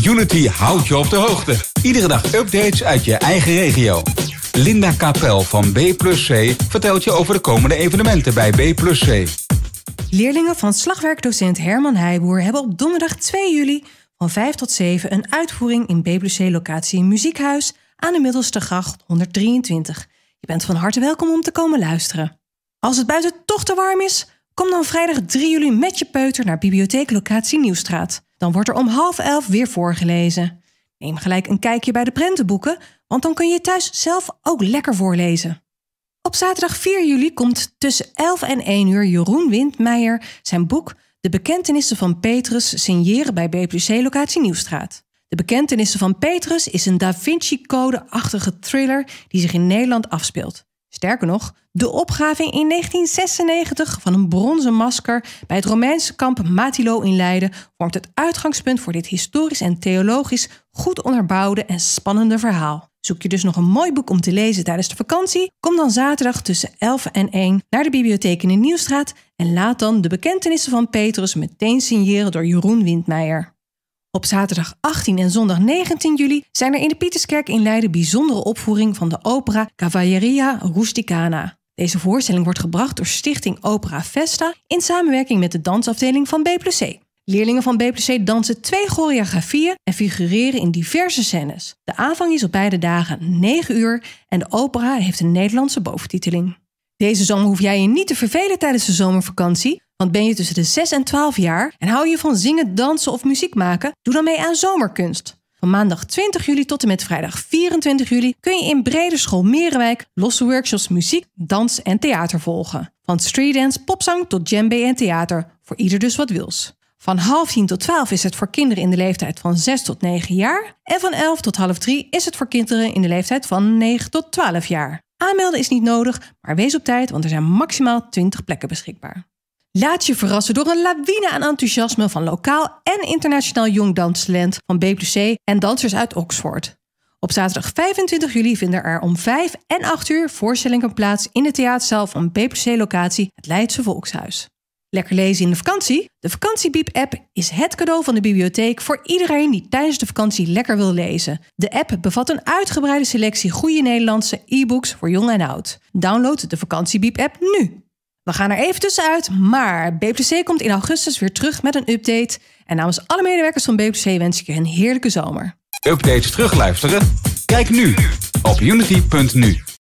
Unity houdt je op de hoogte. Iedere dag updates uit je eigen regio. Linda Kapel van B+C vertelt je over de komende evenementen bij B+C. Leerlingen van slagwerkdocent Herman Heijboer hebben op donderdag 2 juli van 5 tot 7 een uitvoering in B+C locatie Muziekhuis aan de Middelste Gracht 123. Je bent van harte welkom om te komen luisteren. Als het buiten toch te warm is, kom dan vrijdag 3 juli met je peuter naar bibliotheeklocatie Nieuwstraat. Dan wordt er om half elf weer voorgelezen. Neem gelijk een kijkje bij de prentenboeken, want dan kun je thuis zelf ook lekker voorlezen. Op zaterdag 4 juli komt tussen 11 en 1 uur Jeroen Windmeijer zijn boek De Bekentenissen van Petrus signeren bij BPC-locatie Nieuwstraat. De Bekentenissen van Petrus is een Da Vinci-code-achtige thriller die zich in Nederland afspeelt. Sterker nog, de opgraving in 1996 van een bronzen masker bij het Romeinse kamp Matilo in Leiden vormt het uitgangspunt voor dit historisch en theologisch goed onderbouwde en spannende verhaal. Zoek je dus nog een mooi boek om te lezen tijdens de vakantie? Kom dan zaterdag tussen 11 en 1 naar de bibliotheek in de Nieuwstraat en laat dan de bekentenissen van Petrus meteen signeren door Jeroen Windmeijer. Op zaterdag 18 en zondag 19 juli zijn er in de Pieterskerk in Leiden bijzondere opvoering van de opera Cavalleria Rusticana. Deze voorstelling wordt gebracht door Stichting Opera Vesta in samenwerking met de dansafdeling van BPC. Leerlingen van BPC dansen twee choreografieën en figureren in diverse scènes. De aanvang is op beide dagen 9 uur en de opera heeft een Nederlandse boventiteling. Deze zomer hoef jij je niet te vervelen tijdens de zomervakantie. Want ben je tussen de 6 en 12 jaar en hou je van zingen, dansen of muziek maken? Doe dan mee aan Zomerkunst. Van maandag 20 juli tot en met vrijdag 24 juli kun je in Brede School Merenwijk losse workshops muziek, dans en theater volgen. Van streetdance, popzang tot djembe en theater, voor ieder dus wat wils. Van half 10 tot 12 is het voor kinderen in de leeftijd van 6 tot 9 jaar. En van 11 tot half 3 is het voor kinderen in de leeftijd van 9 tot 12 jaar. Aanmelden is niet nodig, maar wees op tijd, want er zijn maximaal 20 plekken beschikbaar. Laat je verrassen door een lawine aan enthousiasme van lokaal en internationaal jong danstalent van BPC en dansers uit Oxford. Op zaterdag 25 juli vinden er om 5 en 8 uur voorstellingen plaats in de theaterzaal van BPC locatie het Leidse Volkshuis. Lekker lezen in de vakantie? De Vakantiebiep-app is het cadeau van de bibliotheek voor iedereen die tijdens de vakantie lekker wil lezen. De app bevat een uitgebreide selectie goede Nederlandse e-books voor jong en oud. Download de Vakantiebiep-app nu. We gaan er even tussenuit, maar BPC komt in augustus weer terug met een update. En namens alle medewerkers van BPC wens ik je een heerlijke zomer. Updates terugluisteren? Kijk nu op unity.nu.